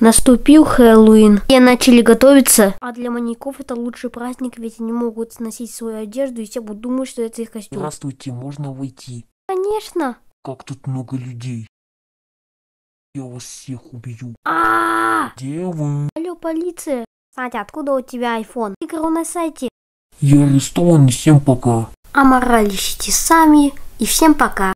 Наступил Хэллоуин. Все начали готовиться. А для маньяков это лучший праздник, ведь они могут сносить свою одежду, и все будут думать, что это их костюм. Здравствуйте, можно войти? Конечно. Как тут много людей. Я вас всех убью. а Где вы? Алло, полиция. Кстати, откуда у тебя iPhone? Игру на сайте. Я арестован, всем пока. А Аморалищите сами, и всем пока.